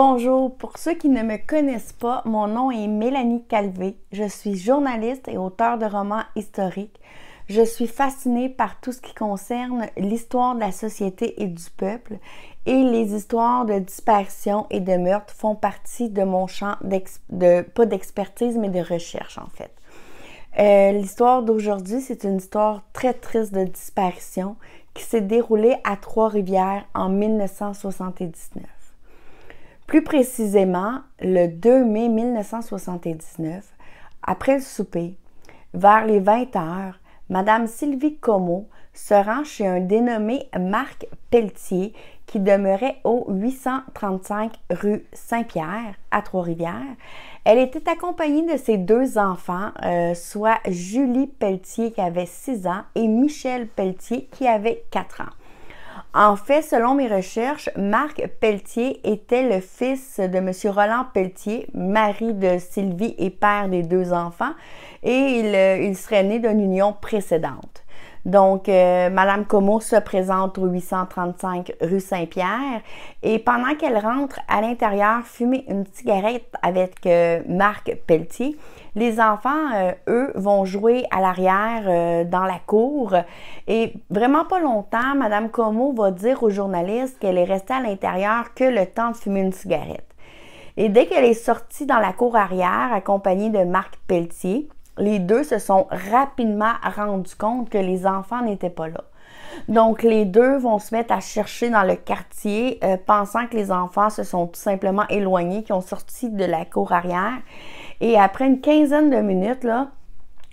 Bonjour, pour ceux qui ne me connaissent pas, mon nom est Mélanie Calvé. Je suis journaliste et auteure de romans historiques. Je suis fascinée par tout ce qui concerne l'histoire de la société et du peuple et les histoires de disparition et de meurtre font partie de mon champ de pas d'expertise mais de recherche en fait. Euh, l'histoire d'aujourd'hui, c'est une histoire très triste de disparition qui s'est déroulée à Trois-Rivières en 1979. Plus précisément, le 2 mai 1979, après le souper, vers les 20 heures, Madame Sylvie Como se rend chez un dénommé Marc Pelletier qui demeurait au 835 rue Saint-Pierre à Trois-Rivières. Elle était accompagnée de ses deux enfants, euh, soit Julie Pelletier qui avait 6 ans et Michel Pelletier qui avait 4 ans. En fait, selon mes recherches, Marc Pelletier était le fils de M. Roland Pelletier, mari de Sylvie et père des deux enfants, et il, euh, il serait né d'une union précédente. Donc, euh, Madame Como se présente au 835 rue Saint-Pierre et pendant qu'elle rentre à l'intérieur fumer une cigarette avec euh, Marc Pelletier, les enfants, euh, eux, vont jouer à l'arrière dans la cour. Et vraiment pas longtemps, Madame Como va dire aux journalistes qu'elle est restée à l'intérieur que le temps de fumer une cigarette. Et dès qu'elle est sortie dans la cour arrière, accompagnée de Marc Pelletier, les deux se sont rapidement rendus compte que les enfants n'étaient pas là. Donc, les deux vont se mettre à chercher dans le quartier, euh, pensant que les enfants se sont tout simplement éloignés, qu'ils ont sorti de la cour arrière. Et après une quinzaine de minutes, là,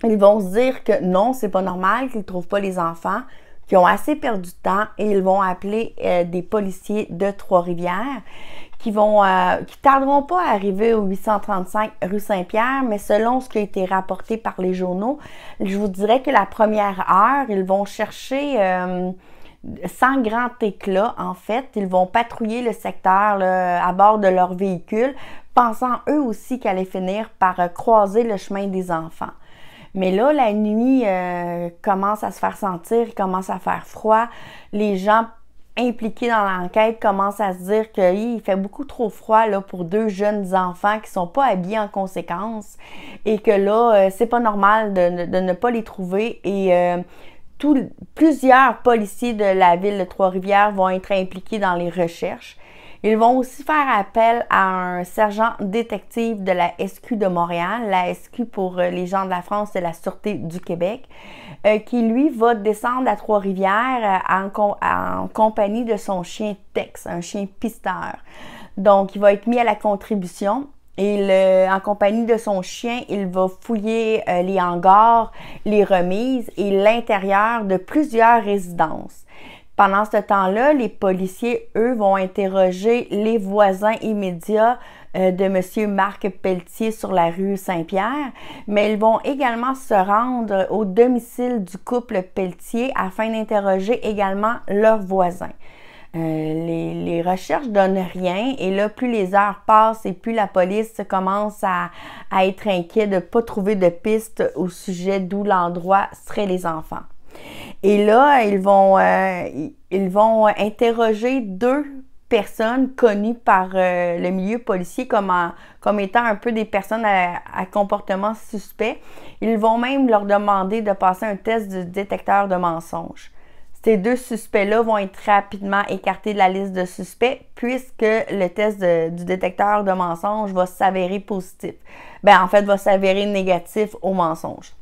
ils vont se dire que non, c'est pas normal qu'ils ne trouvent pas les enfants, qu'ils ont assez perdu de temps et ils vont appeler euh, des policiers de Trois-Rivières qui vont euh, qui tarderont pas à arriver au 835 rue Saint-Pierre, mais selon ce qui a été rapporté par les journaux, je vous dirais que la première heure, ils vont chercher euh, sans grand éclat, en fait, ils vont patrouiller le secteur à bord de leur véhicule, pensant eux aussi qu'elle allait finir par euh, croiser le chemin des enfants. Mais là, la nuit commence à se faire sentir, commence à faire froid. Les gens impliqués dans l'enquête commencent à se dire qu'il fait beaucoup trop froid là, pour deux jeunes enfants qui sont pas habillés en conséquence et que là, euh, c'est pas normal de, ne pas les trouver et euh, plusieurs policiers de la ville de Trois-Rivières vont être impliqués dans les recherches. Ils vont aussi faire appel à un sergent détective de la SQ de Montréal, la SQ pour euh, les gens de la France, et la Sûreté du Québec, euh, qui lui va descendre à Trois-Rivières euh, en, compagnie de son chien Tex, un chien pisteur. Donc, il va être mis à la contribution. et en compagnie de son chien, il va fouiller les hangars, les remises et l'intérieur de plusieurs résidences. Pendant ce temps-là, les policiers, eux, vont interroger les voisins immédiats euh, de M. Marc Pelletier sur la rue Saint-Pierre, mais ils vont également se rendre au domicile du couple Pelletier afin d'interroger également leurs voisins. Euh, les, recherches donnent rien et là, plus les heures passent et plus la police commence à, être inquiète de ne pas trouver de piste au sujet d'où l'endroit seraient les enfants. Et là, ils vont, euh, ils vont interroger deux personnes connues par euh, le milieu policier comme, comme étant un peu des personnes à, comportement suspect. Ils vont même leur demander de passer un test du détecteur de mensonges. Ces deux suspects-là vont être rapidement écartés de la liste de suspects puisque le test du détecteur de mensonges va s'avérer positif. Ben, en fait, va s'avérer négatif au mensonge.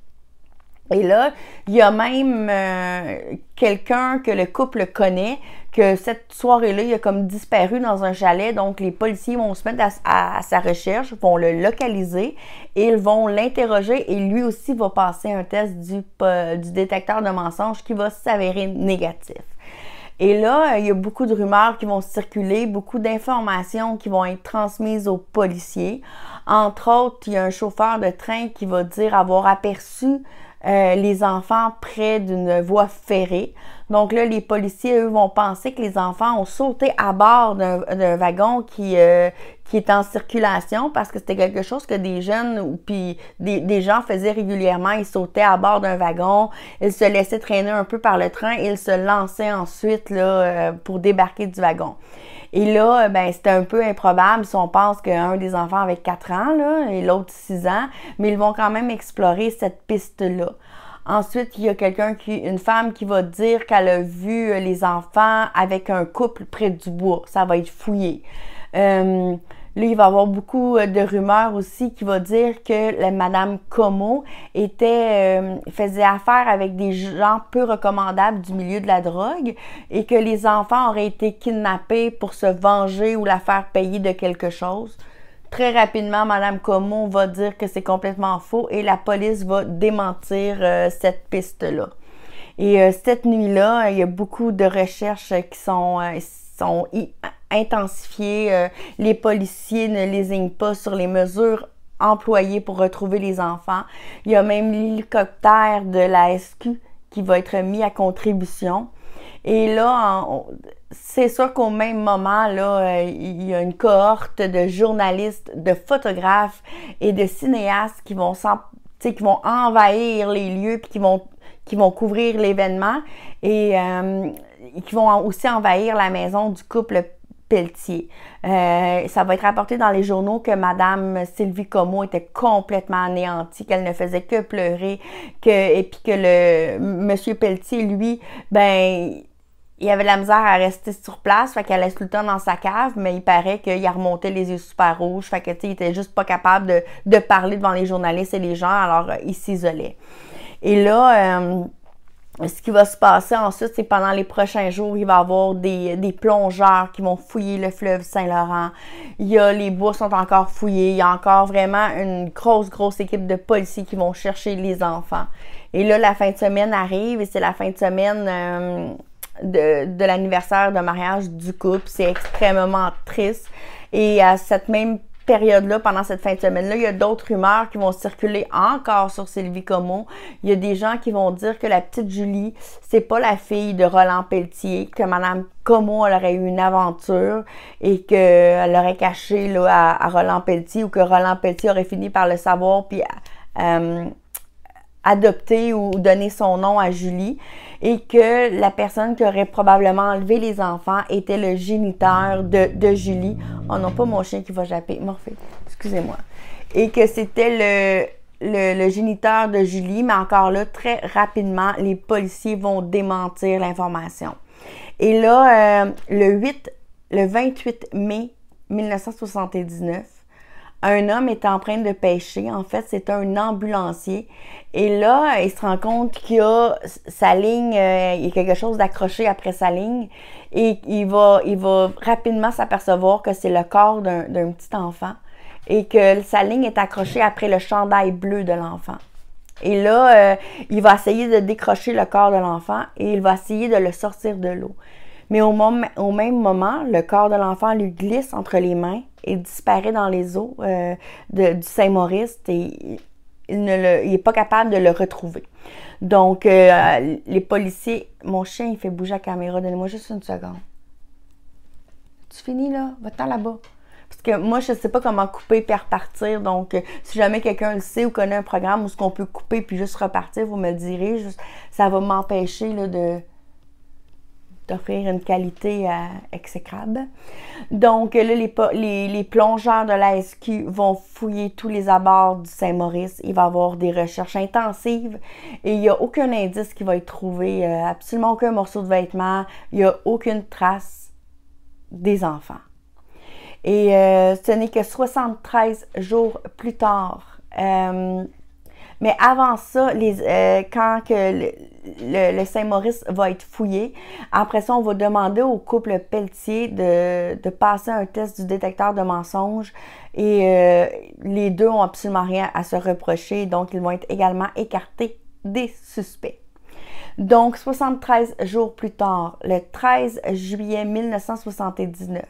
Et là, il y a même euh, quelqu'un que le couple connaît, que cette soirée-là, il a comme disparu dans un chalet. Donc, les policiers vont se mettre à, sa recherche, vont le localiser ils vont l'interroger. Et lui aussi va passer un test du, du détecteur de mensonges qui va s'avérer négatif. Et là, euh, il y a beaucoup de rumeurs qui vont circuler, beaucoup d'informations qui vont être transmises aux policiers. Entre autres, il y a un chauffeur de train qui va dire avoir aperçu euh, les enfants près d'une voie ferrée. Donc là, les policiers, eux, vont penser que les enfants ont sauté à bord d'un wagon qui, euh, qui est en circulation parce que c'était quelque chose que des jeunes ou puis des, gens faisaient régulièrement. Ils sautaient à bord d'un wagon, ils se laissaient traîner un peu par le train et ils se lançaient ensuite là, euh, pour débarquer du wagon. Et là, euh, ben, c'était un peu improbable si on pense qu'un des enfants avait 4 ans là, et l'autre 6 ans, mais ils vont quand même explorer cette piste-là. Ensuite, il y a quelqu'un qui, une femme qui va dire qu'elle a vu euh, les enfants avec un couple près du bois. Ça va être fouillé. Euh, Là, il va y avoir beaucoup euh, de rumeurs aussi qui vont dire que la Madame Como était, euh, faisait affaire avec des gens peu recommandables du milieu de la drogue et que les enfants auraient été kidnappés pour se venger ou la faire payer de quelque chose. Très rapidement, Madame Como va dire que c'est complètement faux et la police va démentir euh, cette piste-là. Et cette nuit-là, il y a beaucoup de recherches qui sont, sont intensifié. Euh, les policiers ne lésignent pas sur les mesures employées pour retrouver les enfants. Il y a même l'hélicoptère de la SQ qui va être mis à contribution. Et là, c'est sûr qu'au même moment, là, euh, il y a une cohorte de journalistes, de photographes et de cinéastes qui vont, qui vont envahir les lieux puis qui vont, qui vont couvrir l'événement et euh, qui vont aussi envahir la maison du couple Pelletier. Euh, ça va être rapporté dans les journaux que Madame Sylvie Como était complètement anéantie, qu'elle ne faisait que pleurer, que, et puis que le Monsieur Pelletier, lui, ben il avait de la misère à rester sur place, fait qu'elle est tout le temps dans sa cave, mais il paraît qu'il a remonté les yeux super rouges, fait que il était juste pas capable de, de, parler devant les journalistes et les gens, alors euh, il s'isolait. Et là, euh, euh, ce qui va se passer ensuite, c'est pendant les prochains jours, il va y avoir des, des plongeurs qui vont fouiller le fleuve Saint-Laurent. Il y a, les bois sont encore fouillés. Il y a encore vraiment une grosse, grosse équipe de policiers qui vont chercher les enfants. Et là, la fin de semaine arrive et c'est la fin de semaine euh, de, de l'anniversaire de mariage du couple. C'est extrêmement triste. Et à cette même période-là, pendant cette fin de semaine-là, il y a d'autres rumeurs qui vont circuler encore sur Sylvie Comeau. Il y a des gens qui vont dire que la petite Julie, c'est pas la fille de Roland Pelletier, que Madame Comeau, elle aurait eu une aventure et qu'elle aurait caché là, à, Roland Pelletier ou que Roland Pelletier aurait fini par le savoir puis euh, adopter ou donner son nom à Julie et que la personne qui aurait probablement enlevé les enfants était le géniteur de, Julie. Oh non, pas mon chien qui va japper, Morphée, excusez-moi. Et que c'était le, géniteur de Julie, mais encore là, très rapidement, les policiers vont démentir l'information. Et là, euh, le 8, le 28 mai 1979, un homme est en train de pêcher. En fait, c'est un ambulancier. Et là, il se rend compte qu'il a sa ligne, euh, il y a quelque chose d'accroché après sa ligne. Et il va, il va rapidement s'apercevoir que c'est le corps d'un petit enfant. Et que sa ligne est accrochée après le chandail bleu de l'enfant. Et là, euh, il va essayer de décrocher le corps de l'enfant et il va essayer de le sortir de l'eau. Mais au, au même moment, le corps de l'enfant lui glisse entre les mains il disparaît dans les eaux euh, de, du Saint-Maurice et il n'est pas capable de le retrouver. Donc, euh, les policiers, mon chien, il fait bouger la caméra. Donnez-moi juste une seconde. Tu finis là? Va-t'en là-bas. Parce que moi, je ne sais pas comment couper et repartir. Donc, euh, si jamais quelqu'un le sait ou connaît un programme où ce qu'on peut couper puis juste repartir, vous me le direz. ça va m'empêcher de, d'offrir une qualité euh, exécrable. Donc là, les, les, plongeurs de la vont fouiller tous les abords du Saint-Maurice. Il va y avoir des recherches intensives et il n'y a aucun indice qui va être trouvé, euh, absolument aucun morceau de vêtements, il n'y a aucune trace des enfants. Et euh, ce n'est que 73 jours plus tard mais avant ça, les, euh, quand que le, Saint-Maurice va être fouillé, après ça, on va demander au couple Pelletier de, passer un test du détecteur de mensonges et euh, les deux ont absolument rien à se reprocher, donc ils vont être également écartés des suspects. Donc, 73 jours plus tard, le 13 juillet 1979,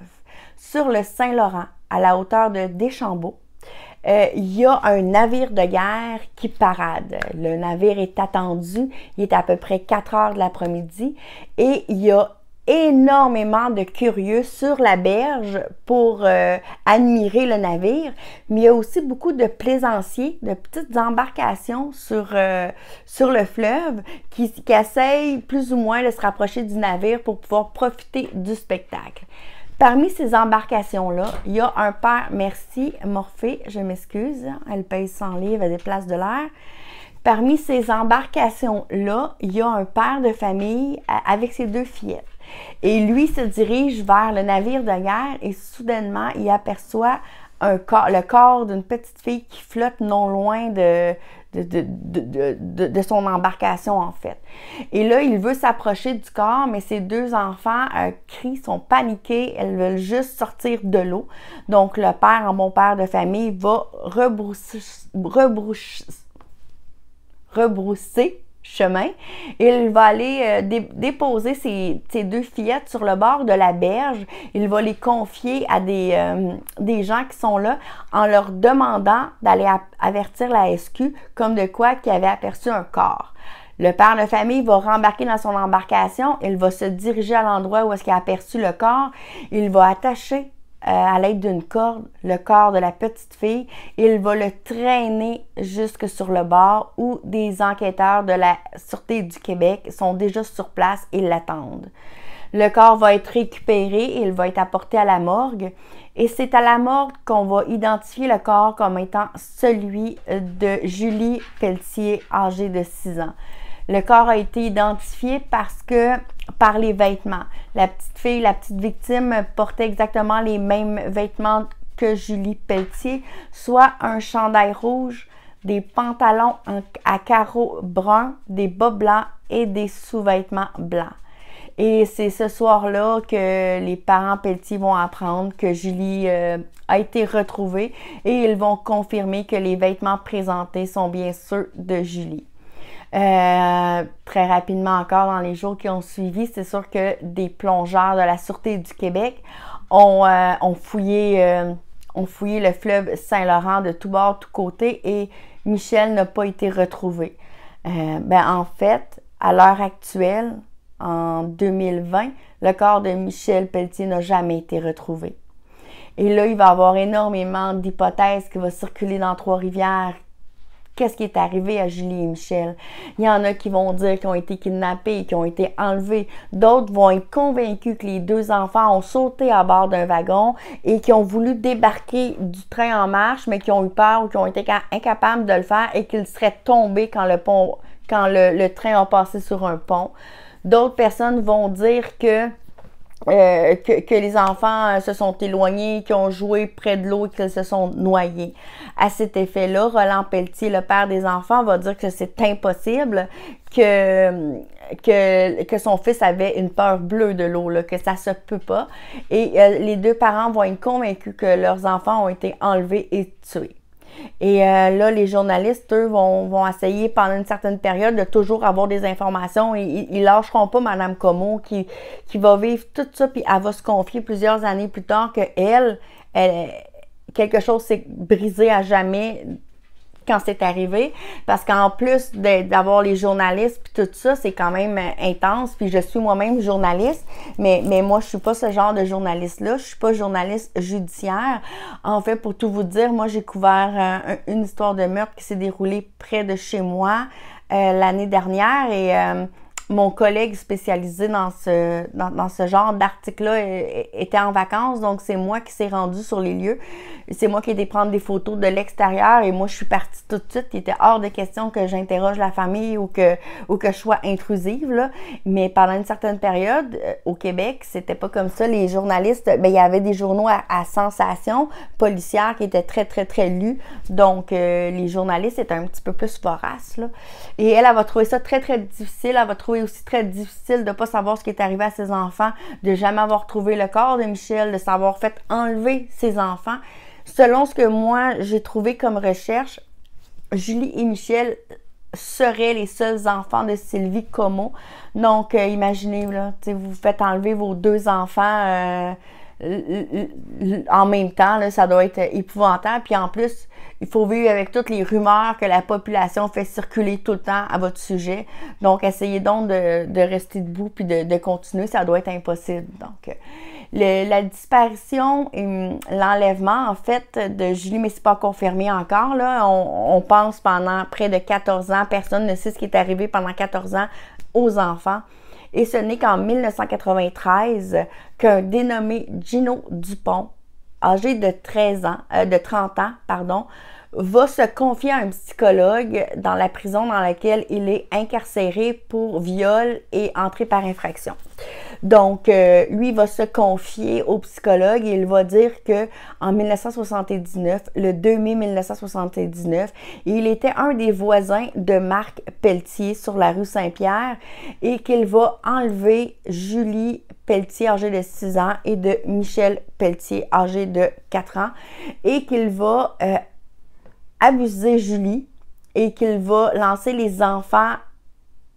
sur le Saint-Laurent, à la hauteur de Deschambault, euh, il y a un navire de guerre qui parade. Le navire est attendu, il est à peu près 4 heures de l'après-midi et il y a énormément de curieux sur la berge pour euh, admirer le navire, mais il y a aussi beaucoup de plaisanciers, de petites embarcations euh, sur, le fleuve qui, qui essayent plus ou moins de se rapprocher du navire pour pouvoir profiter du spectacle. Parmi ces embarcations-là, il y a un père, merci, Morphée, je m'excuse, elle paye 100 livres, des places de l'air. Parmi ces embarcations-là, il y a un père de famille avec ses deux fillettes. Et lui se dirige vers le navire de guerre et soudainement, il aperçoit le corps d'une petite fille qui flotte non loin de, de, de, son embarcation en fait. Et là, il veut s'approcher du corps, mais ses deux enfants euh, crient, sont paniqués, elles veulent juste sortir de l'eau. Donc le père, mon père de famille, va rebrousser, rebrousser... rebrousser chemin. Il va aller euh, déposer ses, deux fillettes sur le bord de la berge. Il va les confier à des, euh, des gens qui sont là en leur demandant d'aller avertir la SQ comme de quoi qu'il avait aperçu un corps. Le père de famille va rembarquer dans son embarcation. Il va se diriger à l'endroit où est-ce qu'il a aperçu le corps. Il va attacher euh, à l'aide d'une corde le corps de la petite fille. Il va le traîner jusque sur le bord où des enquêteurs de la Sûreté du Québec sont déjà sur place et l'attendent. Le corps va être récupéré, et il va être apporté à la morgue et c'est à la morgue qu'on va identifier le corps comme étant celui de Julie Pelletier, âgée de 6 ans. Le corps a été identifié parce que par les vêtements. La petite fille, la petite victime portait exactement les mêmes vêtements que Julie Pelletier, soit un chandail rouge, des pantalons à carreaux bruns, des bas blancs et des sous-vêtements blancs. Et c'est ce soir-là que les parents Pelletier vont apprendre que Julie euh, a été retrouvée et ils vont confirmer que les vêtements présentés sont bien ceux de Julie. Euh, très rapidement encore dans les jours qui ont suivi, c'est sûr que des plongeurs de la Sûreté du Québec ont, euh, fouillé, euh, ont fouillé le fleuve Saint-Laurent de tous bords, tous côtés et Michel n'a pas été retrouvé. ben, en fait, à l'heure actuelle, en 2020, le corps de Michel Pelletier n'a jamais été retrouvé. Et là, il va y avoir énormément d'hypothèses qui vont circuler dans Trois-Rivières qu'est-ce qui est arrivé à Julie et Michel. Il y en a qui vont dire qu'ils ont été kidnappés, qu'ils ont été enlevés. D'autres vont être convaincus que les deux enfants ont sauté à bord d'un wagon et qui ont voulu débarquer du train en marche, mais qui ont eu peur ou qui ont été incapables de le faire et qu'ils seraient tombés quand le pont, quand le train a passé sur un pont. D'autres personnes vont dire que euh, que, les enfants euh, se sont éloignés, qui ont joué près de l'eau, qu'ils se sont noyés. À cet effet-là, Roland Pelletier, le père des enfants, va dire que c'est impossible que, que, que, son fils avait une peur bleue de l'eau, que ça se peut pas. Et euh, les deux parents vont être convaincus que leurs enfants ont été enlevés et tués. Et euh, là, les journalistes, eux, vont, essayer pendant une certaine période de toujours avoir des informations. Ils, ils lâcheront pas Madame Como qui, va vivre tout ça, puis elle va se confier plusieurs années plus tard que elle quelque chose s'est brisé à jamais quand c'est arrivé, parce qu'en plus d'avoir les journalistes puis tout ça, c'est quand même euh, intense. Puis je suis moi-même journaliste, mais, mais moi, je suis pas ce genre de journaliste-là. Je suis pas journaliste judiciaire. En fait, pour tout vous dire, moi, j'ai couvert euh, une histoire de meurtre qui s'est déroulée près de chez moi euh, l'année dernière et... Euh, mon collègue spécialisé dans ce, dans, ce genre d'article-là euh, était en vacances, donc c'est moi qui s'est rendu sur les lieux. C'est moi qui ai été prendre des photos de l'extérieur et moi je suis partie tout de suite. Il était hors de question que j'interroge la famille ou que, ou que je sois intrusive. Là. Mais pendant une certaine période, euh, au Québec, c'était pas comme ça. Les journalistes, ben, il y avait des journaux à, sensation policière qui étaient très, très, très lus. Donc euh, les journalistes étaient un petit peu plus voraces. Là. Et elle, elle va trouver ça très, très difficile. Elle trouver aussi très difficile de ne pas savoir ce qui est arrivé à ses enfants, de jamais avoir trouvé le corps de Michel, de savoir fait enlever ses enfants. Selon ce que moi j'ai trouvé comme recherche, Julie et Michel seraient les seuls enfants de Sylvie Como. Donc, euh, imaginez, là, vous faites enlever vos deux enfants. Euh, euh, en même temps, ça doit être épouvantable. Puis en plus, il faut vivre avec toutes les rumeurs que la population fait circuler tout le temps à votre sujet. Donc, essayez donc de, rester debout puis de, continuer. Ça doit être impossible. Donc, euh, la disparition et hum, l'enlèvement, en fait, de Julie, mais c'est pas confirmé encore. Là, on, on pense pendant près de 14 ans, personne ne sait ce qui est arrivé pendant 14 ans aux enfants. Et ce n'est qu'en 1993 qu'un dénommé Gino Dupont, âgé de 13 ans, euh, de 30 ans, pardon, va se confier à un psychologue dans la prison dans laquelle il est incarcéré pour viol et entrée par infraction. Donc, euh, lui va se confier au psychologue et il va dire que en 1979, le 2 mai 1979, il était un des voisins de Marc Pelletier sur la rue Saint-Pierre et qu'il va enlever Julie Pelletier âgée de 6 ans et de Michel Pelletier âgé de 4 ans et qu'il va euh, abuser Julie et qu'il va lancer les enfants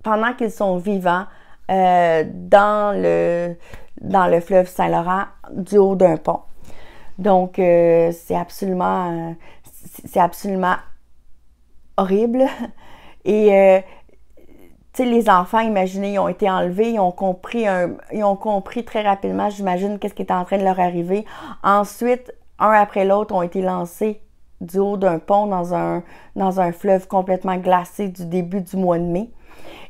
pendant qu'ils sont vivants euh, dans, le, dans le fleuve Saint-Laurent du haut d'un pont. Donc, euh, c'est absolument, euh, c'est absolument horrible. Et, tu sais, les enfants, imaginez, ils ont été enlevés, ils ont compris, ils ont compris très rapidement, j'imagine, qu'est-ce qui était en train de leur arriver. Ensuite, un après l'autre, ont été lancés du haut d'un pont dans un, dans un fleuve complètement glacé du début du mois de mai.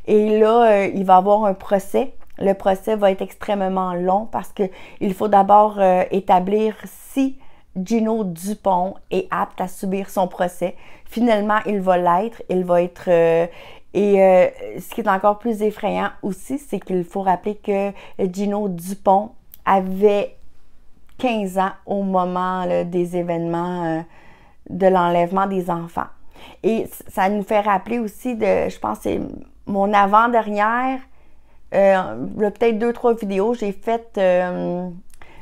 Et là, euh, il va avoir un procès. Le procès va être extrêmement long parce qu'il faut d'abord euh, établir si Gino Dupont est apte à subir son procès. Finalement, il va l'être. Il va être. Euh, et ce qui est encore plus effrayant aussi, c'est qu'il faut rappeler que Gino Dupont avait 15 ans au moment des événements de l'enlèvement des enfants. Et ça nous fait rappeler aussi de, je pense, mon avant-dernière, euh, peut-être deux, trois vidéos, j'ai fait, euh,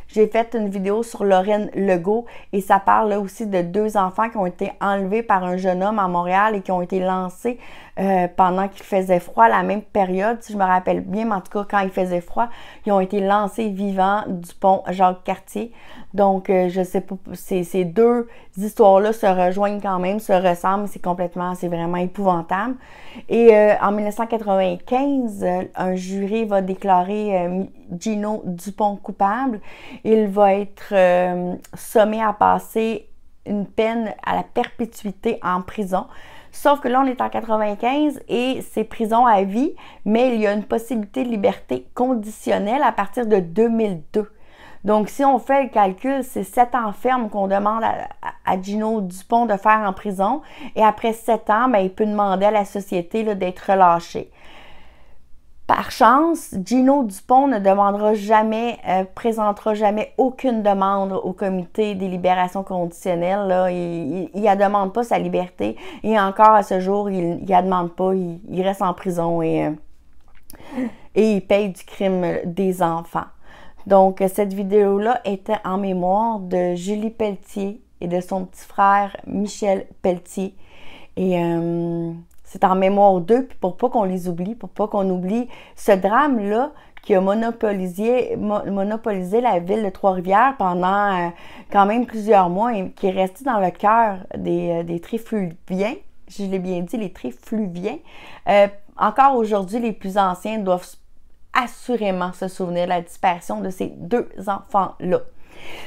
j'ai fait une vidéo sur Lorraine Legault et ça parle aussi de deux enfants qui ont été enlevés par un jeune homme à Montréal et qui ont été lancés euh, pendant qu'il faisait froid, la même période, si je me rappelle bien, mais en tout cas, quand il faisait froid, ils ont été lancés vivants du pont Jacques-Cartier. Donc, je euh, je sais pas, ces deux histoires-là se rejoignent quand même, se ressemblent, c'est complètement, c'est vraiment épouvantable. Et euh, en 1995, un jury va déclarer Gino Dupont coupable. Il va être sommé à passer une peine à la perpétuité en prison. Sauf que là, on est en 95 et c'est prison à vie, mais il y a une possibilité de liberté conditionnelle à partir de 2002. Donc, si on fait le calcul, c'est sept ans ferme qu'on demande à, Gino Dupont de faire en prison. Et après sept ans, ben, il peut demander à la société d'être relâché. Par chance, Gino Dupont ne demandera jamais, euh, présentera jamais aucune demande au comité des libérations conditionnelles. Il ne demande pas sa liberté. Et encore à ce jour, il ne demande pas. Il, reste en prison et, euh, et il paye du crime des enfants. Donc, cette vidéo-là était en mémoire de Julie Pelletier et de son petit frère Michel Pelletier. Et euh, c'est en mémoire d'eux, puis pour pas qu'on les oublie, pour pas qu'on oublie ce drame-là qui a monopolisé, monopolisé la ville de Trois-Rivières pendant euh, quand même plusieurs mois et qui est resté dans le cœur des, euh, des trifluviens. Je l'ai bien dit, les trifluviens. Euh, encore aujourd'hui, les plus anciens doivent assurément se souvenir de la disparition de ces deux enfants-là.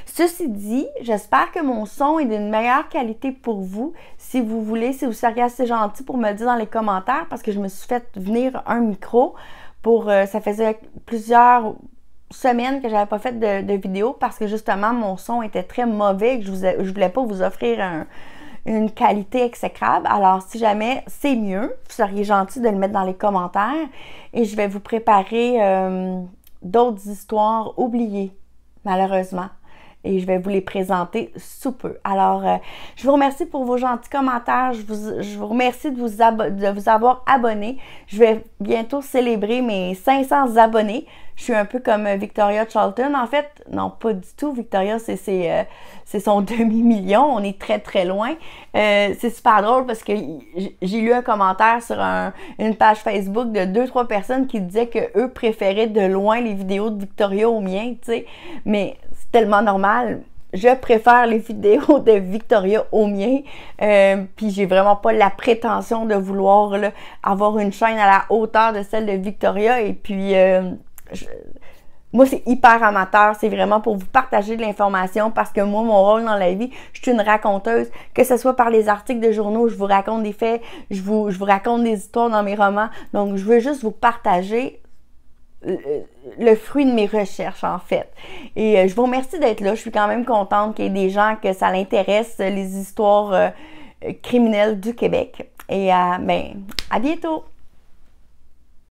Ceci dit, j'espère que mon son est d'une meilleure qualité pour vous. Si vous voulez, si vous seriez assez gentil pour me le dire dans les commentaires, parce que je me suis fait venir un micro pour. Euh, ça faisait plusieurs semaines que j'avais pas fait de, vidéo parce que justement mon son était très mauvais et que je, vous, voulais pas vous offrir une qualité exécrable. Alors, si jamais c'est mieux, vous seriez gentil de le mettre dans les commentaires et je vais vous préparer euh, d'autres histoires oubliées, malheureusement et je vais vous les présenter sous peu. Alors, euh, je vous remercie pour vos gentils commentaires. Je vous, remercie de vous, de vous avoir abonné. Je vais bientôt célébrer mes 500 abonnés. Je suis un peu comme euh, Victoria Charlton. En fait, non, pas du tout. Victoria, c'est euh, son demi-million. On est très, très loin. c'est super drôle parce que j'ai lu un commentaire sur une page Facebook de deux, trois personnes qui disaient qu'eux préféraient de loin les vidéos de Victoria aux miens, tu sais. Mais tellement normal. Je préfère les vidéos de Victoria aux miens. Euh, puis j'ai vraiment pas la prétention de vouloir avoir une chaîne à la hauteur de celle de Victoria. Et puis euh, Moi, c'est hyper amateur. C'est vraiment pour vous partager de l'information parce que moi, mon rôle dans la vie, je suis une raconteuse. Que ce soit par les articles de journaux, je vous raconte des faits, je vous, je vous raconte des histoires dans mes romans. Donc, je veux juste vous partager euh, le fruit de mes recherches en fait. Et euh, je vous remercie d'être là. Je suis quand même contente qu'il y ait des gens que ça l'intéresse, les histoires euh, criminelles du Québec. Et ben, à bientôt!